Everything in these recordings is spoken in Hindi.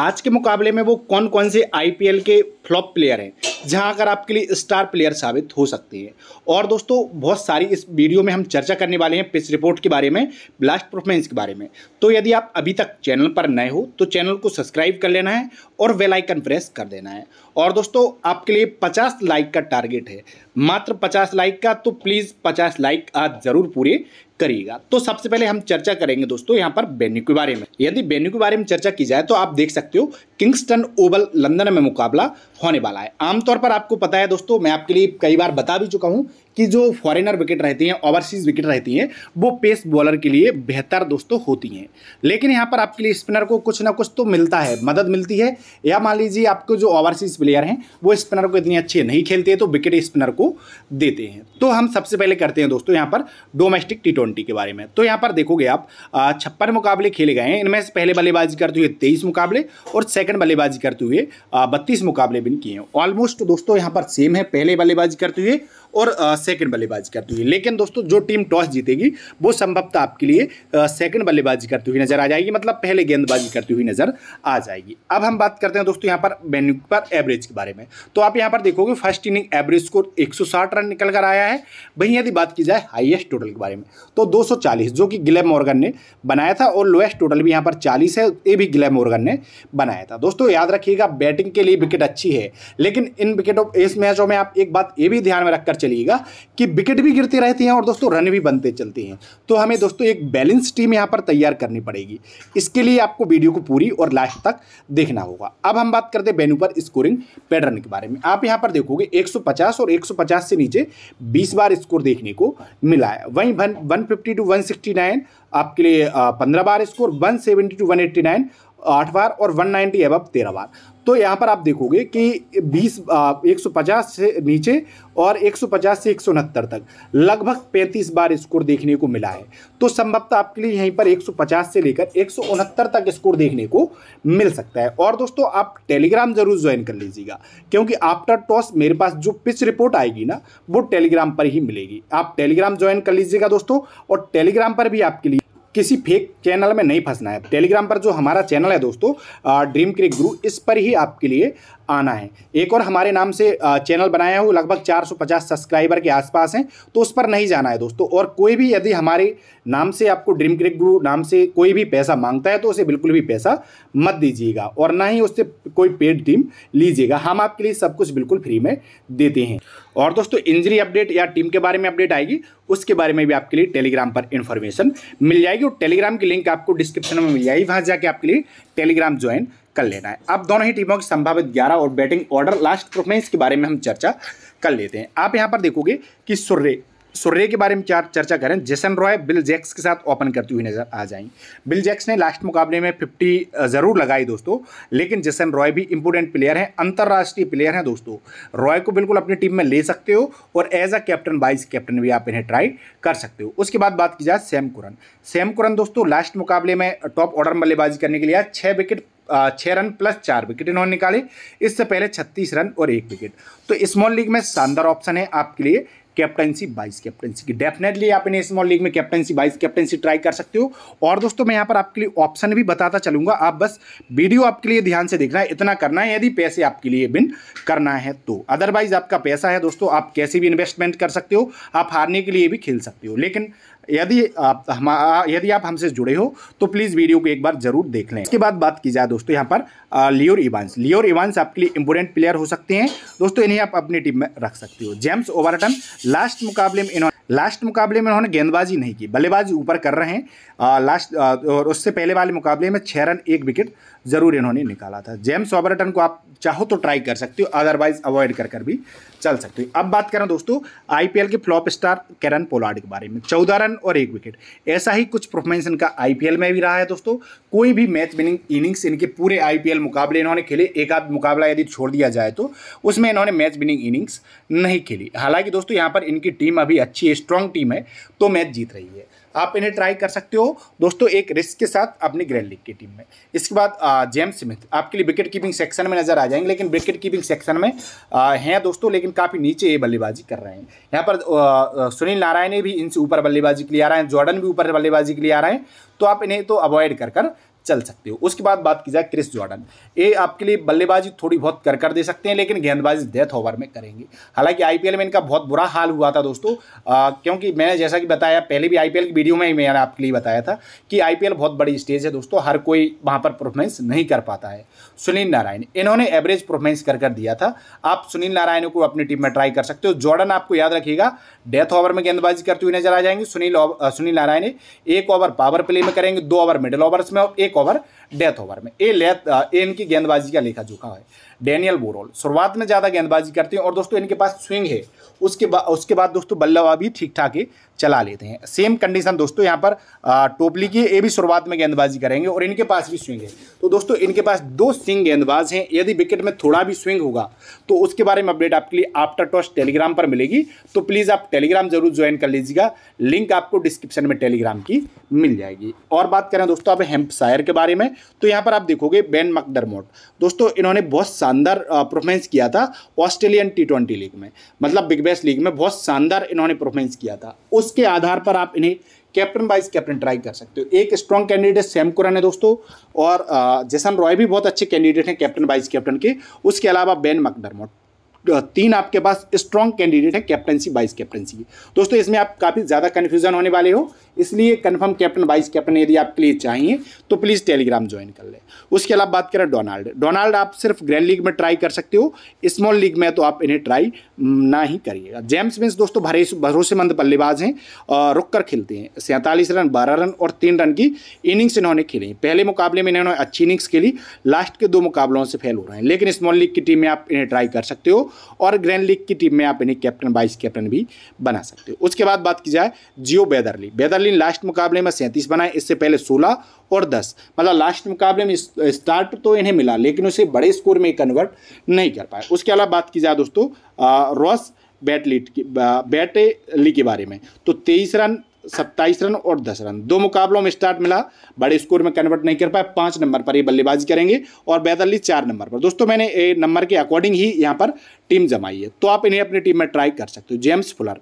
आज के मुकाबले में वो कौन कौन से आईपीएल के फ्लॉप प्लेयर हैं जहां अगर आपके लिए स्टार प्लेयर साबित हो सकते हैं और दोस्तों बहुत सारी इस वीडियो में हम चर्चा करने वाले हैं पिच रिपोर्ट के बारे में ब्लास्ट परफॉर्मेंस के बारे में तो यदि आप अभी तक चैनल पर नए हो तो चैनल को सब्सक्राइब कर लेना है और वेलाइकन प्रेस कर देना है और दोस्तों आपके लिए पचास लाइक का टारगेट है मात्र पचास लाइक का तो प्लीज़ पचास लाइक आज ज़रूर पूरे करिएगा तो सबसे पहले हम चर्चा करेंगे दोस्तों यहाँ पर बेन्यू के बारे में यदि बेन्यू के बारे में चर्चा की जाए तो आप देख सकते हो किंगस्टन ओवल लंदन में मुकाबला होने वाला है आमतौर पर आपको पता है दोस्तों मैं आपके लिए कई बार बता भी चुका हूँ कि जो फॉरेनर विकेट रहती हैं ओवरसीज विकेट रहती हैं वो पेस बॉलर के लिए बेहतर दोस्तों होती हैं लेकिन यहाँ पर आपके लिए स्पिनर को कुछ ना कुछ तो मिलता है मदद मिलती है या मान लीजिए आपको जो ओवरसीज प्लेयर हैं वो स्पिनर को इतनी अच्छे नहीं खेलते तो विकेट स्पिनर को देते हैं तो हम सबसे पहले करते हैं दोस्तों यहाँ पर डोमेस्टिक टी के बारे में तो यहाँ पर देखोगे आप छप्पन मुकाबले खेले गए हैं इनमें से पहले बल्लेबाजी करते हुए तेईस मुकाबले और सेकेंड बल्लेबाजी करते हुए बत्तीस मुकाबले भी किए हैं ऑलमोस्ट दोस्तों यहाँ पर सेम है पहले बल्लेबाजी करते हुए और सेकंड बल्लेबाजी करती हुई लेकिन दोस्तों जो टीम टॉस जीतेगी वो संभवतः आपके लिए सेकंड बल्लेबाजी करती हुई नजर आ जाएगी मतलब पहले गेंदबाजी करती हुई नजर आ जाएगी अब हम बात करते हैं दोस्तों यहाँ पर मेन्यू पर एवरेज के बारे में तो आप यहाँ पर देखोगे फर्स्ट इनिंग एवरेज स्कोर एक रन निकल कर आया है वहीं यदि बात की जाए हाइएस्ट टोटल के बारे में तो दो जो कि ग्लैम मॉर्गन ने बनाया था और लोएस्ट टोटल भी यहाँ पर चालीस है ये भी ग्लैम मॉर्गन ने बनाया था दोस्तों याद रखिएगा बैटिंग के लिए विकेट अच्छी है लेकिन इन विकेटों इस मैचों में आप एक बात ये भी ध्यान में रखकर चलिएगा कि विकेट भी गिरते रहते हैं और दोस्तों रन भी बनते चलते हैं तो हमें दोस्तों एक बैलेंस टीम यहाँ पर तैयार करनी पड़ेगी इसके लिए आपको वीडियो को पूरी और लास्ट तक देखना होगा अब हम बात करते हैं बेनू पर स्कोरिंग पैटर्न के बारे में आप यहाँ पर देखोगे एक और एक से नीचे बीस बार स्कोर देखने को मिला है वहीं वन फिफ्टी टू वन आपके लिए पंद्रह बार score one seventy two one आठ बार और 190 नाइन्टी अब तेरह बार तो यहाँ पर आप देखोगे कि 20 150 से नीचे और 150 से एक तक लगभग 35 बार स्कोर देखने को मिला है तो संभवतः आपके लिए यहीं पर 150 से लेकर एक तक स्कोर देखने को मिल सकता है और दोस्तों आप टेलीग्राम जरूर ज्वाइन कर लीजिएगा क्योंकि आफ्टर टॉस मेरे पास जो पिच रिपोर्ट आएगी ना वो टेलीग्राम पर ही मिलेगी आप टेलीग्राम ज्वाइन कर लीजिएगा दोस्तों और टेलीग्राम पर भी आपके लिए किसी फेक चैनल में नहीं फंसना है टेलीग्राम पर जो हमारा चैनल है दोस्तों ड्रीम क्रिक गुरु इस पर ही आपके लिए आना है एक और हमारे नाम से चैनल बनाया है वो लगभग 450 सब्सक्राइबर के आसपास हैं तो उस पर नहीं जाना है दोस्तों और कोई भी यदि हमारे नाम से आपको ड्रीम क्रिक गुरु नाम से कोई भी पैसा मांगता है तो उसे बिल्कुल भी पैसा मत दीजिएगा और ना ही उससे कोई पेड टीम लीजिएगा हम आपके लिए सब कुछ बिल्कुल फ्री में देते हैं और दोस्तों इंजरी अपडेट या टीम के बारे में अपडेट आएगी उसके बारे में भी आपके लिए टेलीग्राम पर इंफॉर्मेशन मिल जाएगी और टेलीग्राम की लिंक आपको डिस्क्रिप्शन में मिल जाएगी वहाँ जाके आपके लिए टेलीग्राम ज्वाइन कर लेना है अब दोनों ही टीमों की संभावित ग्यारह और बैटिंग ऑर्डर लास्ट परफॉर्मेंस के बारे में हम चर्चा कर लेते हैं आप यहाँ पर देखोगे कि सुर्रे सुर्रे के बारे में चार चर्चा करें जेसन रॉय बिल जैक्स के साथ ओपन करती हुई नजर आ जाएंगे बिल जैक्स ने लास्ट मुकाबले में 50 ज़रूर लगाई दोस्तों लेकिन जेसन रॉय भी इंपोर्टेंट प्लेयर हैं अंतर्राष्ट्रीय प्लेयर हैं दोस्तों रॉय को बिल्कुल अपनी टीम में ले सकते हो और as a captain vice captain भी आप इन्हें ट्राई कर सकते हो उसके बाद बात की जाए सैम कुरन सैम कुरन दोस्तों लास्ट मुकाबले में टॉप ऑर्डर बल्लेबाजी करने के लिए छः विकेट छः रन प्लस चार विकेट इन्होंने निकाले इससे पहले छत्तीस रन और एक विकेट तो स्मॉल लीग में शानदार ऑप्शन है आपके लिए कैप्टनसी बाइस कैप्टनसी की डेफिनेटली आप इन्हें स्मॉल लीग में कैप्टनसी बाइस कैप्टनसी ट्राई कर सकते हो और दोस्तों मैं यहाँ पर आपके लिए ऑप्शन भी बताता चलूंगा आप बस वीडियो आपके लिए ध्यान से देखना है इतना करना है यदि पैसे आपके लिए बिन करना है तो अदरवाइज आपका पैसा है दोस्तों आप कैसे भी इन्वेस्टमेंट कर सकते हो आप हारने के लिए भी खेल सकते हो लेकिन यदि आप हम यदि आप हमसे जुड़े हो तो प्लीज़ वीडियो को एक बार ज़रूर देख लें इसके बाद बात की जाए दोस्तों यहाँ पर लियोर इवांस लियोर इवांस आपके लिए इंपोर्टेंट प्लेयर हो सकते हैं दोस्तों इन्हें आप अपनी टीम में रख सकते हो जेम्स ओवरटन लास्ट मुकाबले में इन्होंने लास्ट मुकाबले में उन्होंने गेंदबाजी नहीं की बल्लेबाजी ऊपर कर रहे हैं लास्ट और उससे पहले वाले मुकाबले में छः रन एक विकेट ज़रूर इन्होंने निकाला था जेम्स ऑबरटन को आप चाहो तो ट्राई कर सकते हो अदरवाइज अवॉइड कर कर भी चल सकते हो अब बात करें दोस्तों आईपीएल के फ्लॉप स्टार कैरन पोलार्ड के बारे में चौदह रन और एक विकेट ऐसा ही कुछ परफॉर्मेंस इनका आईपीएल में भी रहा है दोस्तों कोई भी मैच विनिंग इनिंग्स इनके पूरे आईपीएल मुकाबले इन्होंने खेले एक आध मुकाबला यदि छोड़ दिया जाए तो उसमें इन्होंने मैच विनिंग इनिंग्स नहीं खेली हालांकि दोस्तों यहाँ पर इनकी टीम अभी अच्छी है स्ट्रांग टीम है तो मैच जीत रही है आप इन्हें ट्राई कर सकते हो दोस्तों एक रिस्क के साथ अपनी ग्रैंड लीग की टीम में इसके बाद जेम्स स्मिथ आपके लिए विकेट कीपिंग सेक्शन में नजर आ जाएंगे लेकिन विकेट कीपिंग सेक्शन में हैं दोस्तों लेकिन काफ़ी नीचे ये बल्लेबाजी कर रहे हैं यहाँ पर सुनील नारायण भी इनसे ऊपर बल्लेबाजी के लिए आ रहे हैं जॉर्डन भी ऊपर बल्लेबाजी के लिए आ रहे हैं तो आप इन्हें तो अवॉइड कर कर चल सकते हो उसके बाद बात की जाए क्रिस जॉर्डन ये आपके लिए बल्लेबाजी थोड़ी बहुत कर कर दे सकते हैं लेकिन गेंदबाजी डेथ ओवर में करेंगे हालांकि आईपीएल में इनका बहुत बुरा हाल हुआ था दोस्तों आ, क्योंकि मैंने जैसा कि बताया पहले भी आईपीएल की वीडियो में ही मैंने आपके लिए बताया था कि आईपीएल बहुत बड़ी स्टेज है दोस्तों हर कोई वहाँ पर परफॉर्मेंस नहीं कर पाता है सुनील नारायण इन्होंने एवरेज परफॉर्मेंस कर कर दिया था आप सुनील नारायण को अपनी टीम में ट्राई कर सकते हो जॉर्डन आपको याद रखिएगा डेथ ओवर में गेंदबाजी करते हुए नजर आ जाएंगे सुनील सुनील नारायण एक ओवर पावर प्ले में करेंगे दो ओवर मिडिल ओवर्स में और एक ¿Verdad? डेथ ओवर में ए लेथ इनकी गेंदबाजी का लेखा जोखा है डैनियल बोरोल शुरुआत में ज़्यादा गेंदबाजी करते हैं और दोस्तों इनके पास स्विंग है उसके बाद उसके बाद दोस्तों बल्लावा भी ठीक ठाक ही चला लेते हैं सेम कंडीशन दोस्तों यहाँ पर टोपली की ये भी शुरुआत में गेंदबाजी करेंगे और इनके पास भी स्विंग है तो दोस्तों इनके पास दो स्विंग गेंदबाज हैं यदि विकेट में थोड़ा भी स्विंग होगा तो उसके बारे में अपडेट आपके लिए आफ्टर टॉस टेलीग्राम पर मिलेगी तो प्लीज़ आप टेलीग्राम जरूर ज्वाइन कर लीजिएगा लिंक आपको डिस्क्रिप्शन में टेलीग्राम की मिल जाएगी और बात करें दोस्तों अब हेम्पसायर के बारे में तो यहाँ पर आप देखोगे बेन मकडरमोट दोस्तों इन्होंने बहुत शानदार परफॉर्मेंस किया था ऑस्ट्रेलियन टी ट्वेंटी लीग में मतलब बिग बैस लीग में बहुत शानदार इन्होंने परफॉर्मेंस किया था उसके आधार पर आप इन्हें कैप्टन वाइज कैप्टन ट्राई कर सकते हो एक स्ट्रॉन्ग कैंडिडेट सैम कुरन है दोस्तों और जैसन रॉय भी बहुत अच्छे कैंडिडेट हैं कैप्टन वाइज कैप्टन के उसके अलावा बेन मकडरमोट तीन आपके पास स्ट्रॉन्ग कैंडिडेट है कैप्टनसी वाइस कैप्टनसी की दोस्तों इसमें आप काफ़ी ज़्यादा कन्फ्यूजन होने वाले हो इसलिए कन्फर्म कैप्टन वाइस कैप्टन यदि आपके लिए चाहिए तो प्लीज़ टेलीग्राम ज्वाइन कर लें उसके अलावा बात करें डोनाल्ड डोनाल्ड आप सिर्फ ग्रैंड लीग में ट्राई कर सकते हो स्मॉल लीग में तो आप इन्हें ट्राई ना ही करिएगा जेम्स मिन्स दोस्तों भरे भरोसेमंद बल्लेबाज हैं रुक कर खेलते हैं सैंतालीस रन बारह रन और तीन रन की इनिंग्स इन्होंने खेली पहले मुकाबले में इन्होंने अच्छी इनिंग्स खेली लास्ट के दो मुकाबलों से फेल हो रहे हैं लेकिन स्मॉल लीग की टीम में आप इन्हें ट्राई कर सकते हो और ग्रैंड लीग की टीम में आप इन्हें कैप्टन वाइस कैप्टन भी बना सकते हो उसके बाद बात की जाए जियो बेदरली बेदरली लास्ट मुकाबले में सैंतीस बनाए इससे पहले सोलह और दस मतलब लास्ट मुकाबले में स्टार्ट तो इन्हें मिला लेकिन उसे बड़े स्कोर में कन्वर्ट नहीं कर पाए उसके अलावा बात की जाए दोस्तों रॉस बैट की बैटली के बारे में तो तेईस रन सत्ताईस रन और दस रन दो मुकाबलों में स्टार्ट मिला बड़े स्कोर में कन्वर्ट नहीं कर पाए पांच नंबर पर ये बल्लेबाजी करेंगे और बैदली चार नंबर पर दोस्तों मैंने नंबर के अकॉर्डिंग ही यहां पर टीम जमाई है तो आप इन्हें अपनी टीम में ट्राई कर सकते हो जेम्स फुलर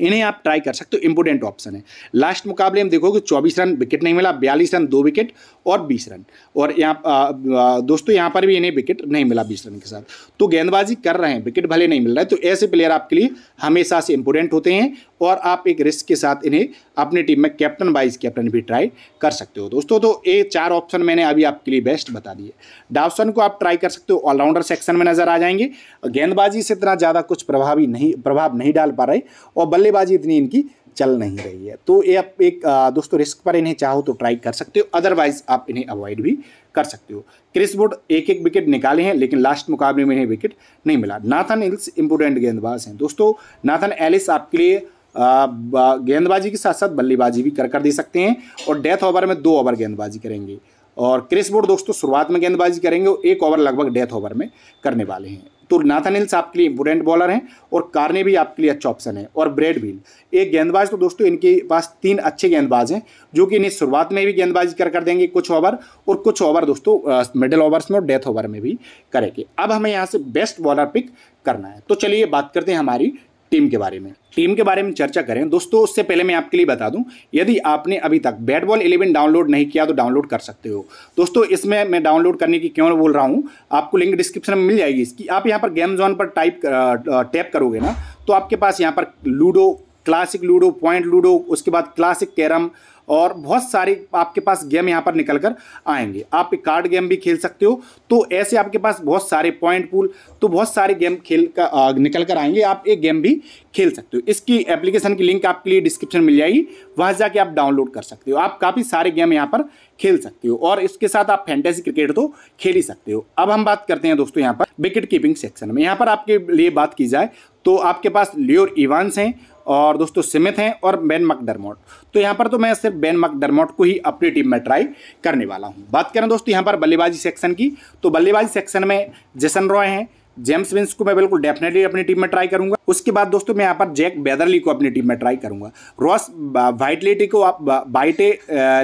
इन्हें आप ट्राई कर सकते हो इंपोर्टेंट ऑप्शन है लास्ट मुकाबले में देखोगे 24 रन विकेट नहीं मिला 42 रन दो विकेट और 20 रन और यहाँ दोस्तों यहाँ पर भी इन्हें विकेट नहीं मिला 20 रन के साथ तो गेंदबाजी कर रहे हैं विकेट भले नहीं मिल रहा है तो ऐसे प्लेयर आपके लिए हमेशा से इंपोर्टेंट होते हैं और आप एक रिस्क के साथ इन्हें अपनी टीम में कैप्टन वाइज कैप्टन भी ट्राई कर सकते हो दोस्तों तो ये चार ऑप्शन मैंने अभी आपके लिए बेस्ट बता दिए डावसन को आप ट्राई कर सकते हो ऑलराउंडर सेक्शन में नजर आ जाएंगे गेंदबाजी से इतना ज़्यादा कुछ प्रभावी नहीं प्रभाव नहीं डाल पा रहे और बल्लेबाजी इतनी इनकी चल नहीं रही है तो ये आप एक दोस्तों रिस्क पर इन्हें चाहो तो ट्राई कर सकते हो अदरवाइज आप इन्हें अवॉइड भी कर सकते हो क्रिस वुड एक एक विकेट निकाले हैं लेकिन लास्ट मुकाबले में इन्हें विकेट नहीं मिला नाथन एल्स इंपोर्टेंट गेंदबाज हैं दोस्तों नाथन एलिस आपके लिए गेंदबाजी के साथ साथ बल्लेबाजी भी कर कर दे सकते हैं और डेथ ओवर में दो ओवर गेंदबाजी करेंगे और क्रिस बोर्ड दोस्तों शुरुआत में गेंदबाजी करेंगे और एक ओवर लगभग डेथ ओवर में करने वाले हैं तो नाथानिल्स आपके लिए इंपोर्टेंट बॉलर हैं और कार्ने भी आपके लिए अच्छा ऑप्शन है और ब्रेड बिल एक गेंदबाज तो दोस्तों इनके पास तीन अच्छे गेंदबाज हैं जो कि इन्हें शुरुआत में भी गेंदबाजी कर कर देंगे कुछ ओवर और कुछ ओवर दोस्तों मिडिल ओवर्स में और डेथ ओवर में भी करेंगे अब हमें यहाँ से बेस्ट बॉलर पिक करना है तो चलिए बात करते हैं हमारी टीम के बारे में टीम के बारे में चर्चा करें दोस्तों उससे पहले मैं आपके लिए बता दूं यदि आपने अभी तक बैट बॉल इलेवन डाउनलोड नहीं किया तो डाउनलोड कर सकते हो दोस्तों इसमें मैं डाउनलोड करने की क्यों बोल रहा हूं आपको लिंक डिस्क्रिप्शन में मिल जाएगी इसकी आप यहां पर गेम जोन पर टाइप टैप करोगे ना तो आपके पास यहाँ पर Ludo classic Ludo point Ludo उसके बाद क्लासिक कैरम और बहुत सारे आपके पास गेम यहाँ पर निकल कर आएंगे आप एक कार्ड गेम भी खेल सकते हो तो ऐसे आपके पास बहुत सारे पॉइंट पूल तो बहुत सारे गेम खेल का निकल कर आएंगे आप एक गेम भी खेल सकते हो इसकी एप्लीकेशन की लिंक आपके लिए डिस्क्रिप्शन मिल जाएगी वहाँ जाके आप डाउनलोड कर सकते हो आप काफ़ी सारे गेम यहाँ पर खेल सकते हो और इसके साथ आप फैंटेसी क्रिकेट तो खेल ही सकते हो अब हम बात करते हैं दोस्तों यहाँ पर विकेट कीपिंग सेक्शन में यहाँ पर आपके लिए बात की जाए तो आपके पास लियोर इवान्स हैं और दोस्तों सिमिथ हैं और बेन मकडरमोट तो यहाँ पर तो मैं सिर्फ बेन मकडरमोट को ही अपनी टीम में ट्राई करने वाला हूँ बात करें दोस्तों यहाँ पर बल्लेबाजी सेक्शन की तो बल्लेबाजी सेक्शन में जसन रॉय हैं जेम्स विंस को मैं बिल्कुल डेफिनेटली अपनी टीम में ट्राई करूंगा उसके बाद दोस्तों मैं यहाँ पर जैक बेदरली को अपनी टीम में ट्राई करूंगा रॉस वाइटलेटी को आप वाइटे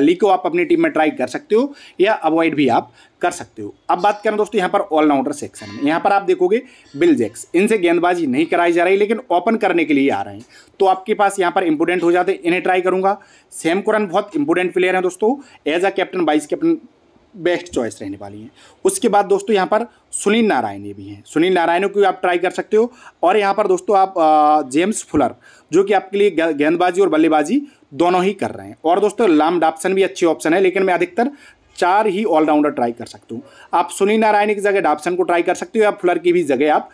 ली uh, को आप अपनी टीम में ट्राई कर सकते हो या अवॉइड भी आप कर सकते हो अब बात करें दोस्तों यहाँ पर ऑलराउंडर सेक्शन में यहाँ पर आप देखोगे बिल जैक्स इनसे गेंदबाजी नहीं कराई जा रही लेकिन ओपन करने के लिए आ रहे हैं तो आपके पास यहाँ पर इंपोर्टेंट हो जाते इन्हें ट्राई करूंगा सेम कुरन बहुत इंपोर्टेंट प्लेयर हैं दोस्तों as a captain vice captain best choice रहने वाली हैं उसके बाद दोस्तों यहाँ पर सुनील नारायण भी हैं सुनील नारायण को आप ट्राई कर सकते हो और यहाँ पर दोस्तों आप जेम्स फुलर जो कि आपके लिए गेंदबाजी और बल्लेबाजी दोनों ही कर रहे हैं और दोस्तों लाम डापसन भी अच्छी ऑप्शन है लेकिन मैं अधिकतर चार ही ऑलराउंडर ट्राई कर सकते हो आप सुनील नारायण की जगह डाबसन को ट्राई कर सकते हो या फुलर की भी जगह आप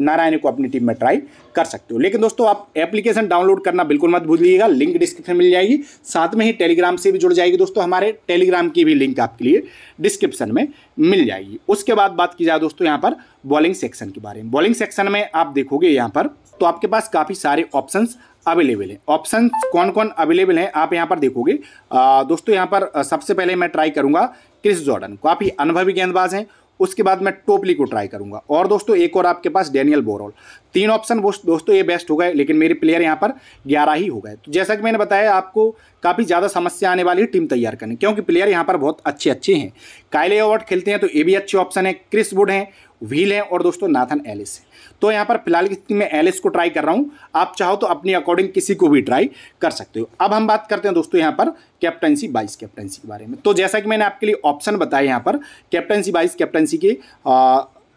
नारायण को अपनी टीम में ट्राई कर सकते हो लेकिन दोस्तों आप एप्लीकेशन डाउनलोड करना बिल्कुल मत भूलिएगा लिंक डिस्क्रिप्शन मिल जाएगी साथ में ही टेलीग्राम से भी जुड़ जाएगी दोस्तों हमारे टेलीग्राम की भी लिंक आपके लिए डिस्क्रिप्शन में मिल जाएगी उसके बाद बात की जाए दोस्तों यहाँ पर बॉलिंग सेक्शन के बारे में बॉलिंग सेक्शन में आप देखोगे यहाँ पर तो आपके पास काफ़ी सारे ऑप्शंस अवेलेबल है ऑप्शन कौन कौन अवेलेबल हैं आप यहाँ पर देखोगे आ, दोस्तों यहाँ पर सबसे पहले मैं ट्राई करूँगा क्रिस जॉर्डन काफ़ी अनुभवी गेंदबाज हैं उसके बाद मैं टोपली को ट्राई करूँगा और दोस्तों एक और आपके पास डेनियल बोरोल तीन ऑप्शन दोस्तों ये बेस्ट हो गए लेकिन मेरे प्लेयर यहाँ पर ग्यारह ही हो गए तो जैसा कि मैंने बताया आपको काफ़ी ज़्यादा समस्या आने वाली है टीम तैयार करने क्योंकि प्लेयर यहाँ पर बहुत अच्छे अच्छे हैं कायले ओवर्ट खेलते हैं तो ये भी अच्छे ऑप्शन है क्रिस वुड हैं व्हील हैं और दोस्तों नाथन एलिस हैं तो यहाँ पर फिलहाल की स्थिति में एलिस को ट्राई कर रहा हूँ आप चाहो तो अपने अकॉर्डिंग किसी को भी ट्राई कर सकते हो अब हम बात करते हैं दोस्तों यहाँ पर कैप्टनसी बाइस कैप्टनसी के बारे में तो जैसा कि मैंने आपके लिए ऑप्शन बताया यहाँ पर कैप्टनसी बाइस कैप्टनसी के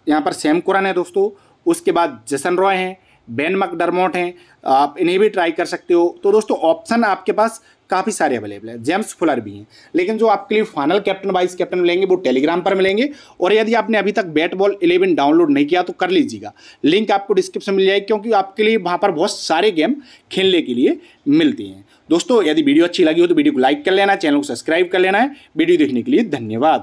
यहाँ पर सेम कुरन है दोस्तों उसके बाद जसन रॉय हैं बेन मकडरमोट हैं आप इन्हें भी ट्राई कर सकते हो तो दोस्तों ऑप्शन आपके पास काफ़ी सारे अवेलेबल हैं जेम्स फुलर भी हैं लेकिन जो आपके लिए फाइनल कैप्टन वाइस कैप्टन मिलेंगे वो टेलीग्राम पर मिलेंगे और यदि आपने अभी तक बैट बॉल इलेवन डाउनलोड नहीं किया तो कर लीजिएगा लिंक आपको डिस्क्रिप्शन मिल जाएगी क्योंकि आपके लिए वहाँ पर बहुत सारे गेम खेलने के लिए मिलती हैं दोस्तों यदि वीडियो अच्छी लगी हो तो वीडियो को लाइक कर लेना चैनल को सब्सक्राइब कर लेना है वीडियो देखने के लिए धन्यवाद